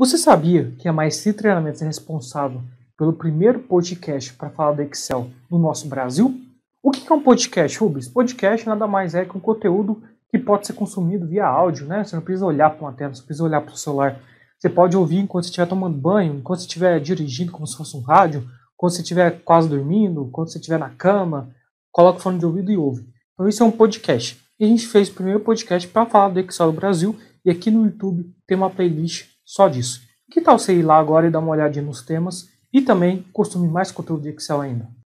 Você sabia que a é Maestria Treinamentos é responsável pelo primeiro podcast para falar do Excel no nosso Brasil? O que é um podcast, Rubens? Podcast nada mais é que um conteúdo que pode ser consumido via áudio, né? Você não precisa olhar para uma tela, você não precisa olhar para o celular. Você pode ouvir enquanto estiver tomando banho, enquanto estiver dirigindo como se fosse um rádio, quando você estiver quase dormindo, quando você estiver na cama, coloca o fone de ouvido e ouve. Então isso é um podcast. E a gente fez o primeiro podcast para falar do Excel no Brasil e aqui no YouTube tem uma playlist só disso. Que tal você ir lá agora e dar uma olhadinha nos temas e também consumir mais conteúdo de Excel ainda?